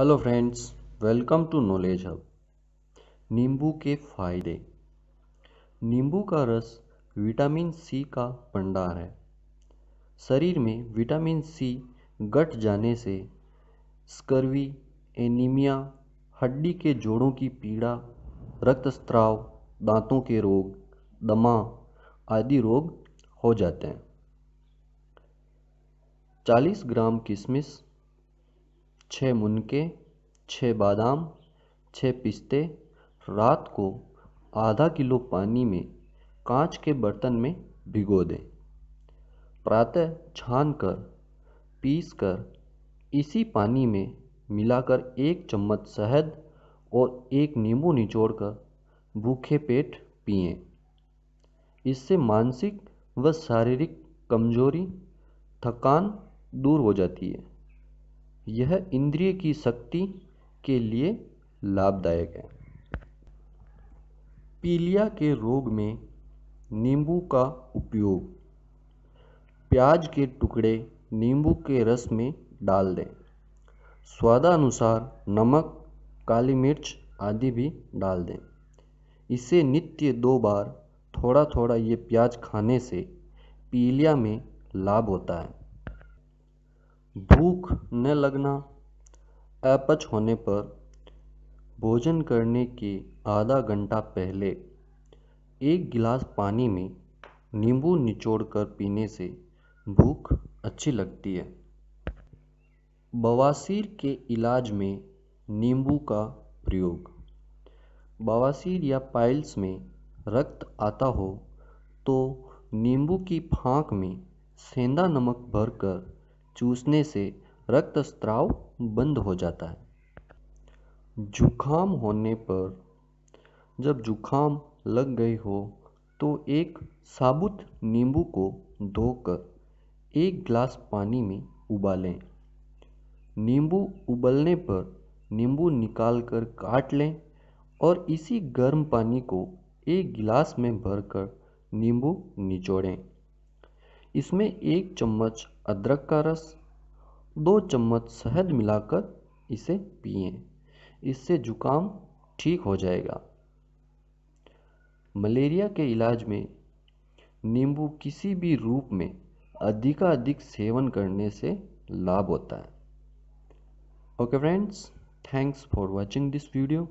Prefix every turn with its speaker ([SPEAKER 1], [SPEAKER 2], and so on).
[SPEAKER 1] hello friends welcome to knowledge hub नींबू के फायदे नींबू का रस विटामिन सी का भंडार है शरीर में विटामिन सी घट जाने से स्कर्वी एनीमिया हड्डी के जोड़ों की पीड़ा रक्तस्राव दांतों के रोग दमा आदि रोग हो जाते हैं 40 ग्राम किशमिश छः मुनके छः बादाम छः पिस्ते रात को आधा किलो पानी में कांच के बर्तन में भिगो दें प्रातः छान कर पीस कर इसी पानी में मिलाकर एक चम्मच शहद और एक नींबू निचोड़ कर भूखे पेट पिएं इससे मानसिक व शारीरिक कमजोरी थकान दूर हो जाती है यह इंद्रिय की शक्ति के लिए लाभदायक है पीलिया के रोग में नींबू का उपयोग प्याज के टुकड़े नींबू के रस में डाल दें स्वादानुसार नमक काली मिर्च आदि भी डाल दें इसे नित्य दो बार थोड़ा थोड़ा ये प्याज खाने से पीलिया में लाभ होता है भूख न लगना अपच होने पर भोजन करने के आधा घंटा पहले एक गिलास पानी में नींबू निचोड़ कर पीने से भूख अच्छी लगती है बवासीर के इलाज में नींबू का प्रयोग बवासीर या पाइल्स में रक्त आता हो तो नींबू की फाँक में सेंधा नमक भरकर चूसने से रक्तस्राव बंद हो जाता है जुखाम होने पर जब जुखाम लग गई हो तो एक साबुत नींबू को धोकर एक गिलास पानी में उबालें नींबू उबलने पर नींबू निकाल कर काट लें और इसी गर्म पानी को एक गिलास में भरकर नींबू निचोड़ें इसमें एक चम्मच अदरक का रस दो चम्मच शहद मिलाकर इसे पिएं इससे जुकाम ठीक हो जाएगा मलेरिया के इलाज में नींबू किसी भी रूप में अधिकाधिक सेवन करने से लाभ होता है okay friends thanks for watching this video